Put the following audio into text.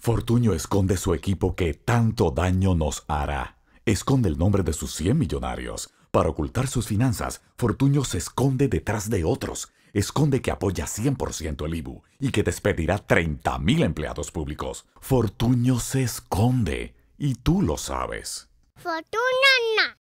Fortuño esconde su equipo que tanto daño nos hará. Esconde el nombre de sus 100 millonarios. Para ocultar sus finanzas, Fortuño se esconde detrás de otros. Esconde que apoya 100% el IBU y que despedirá 30.000 empleados públicos. Fortuño se esconde y tú lo sabes. Fortuna no.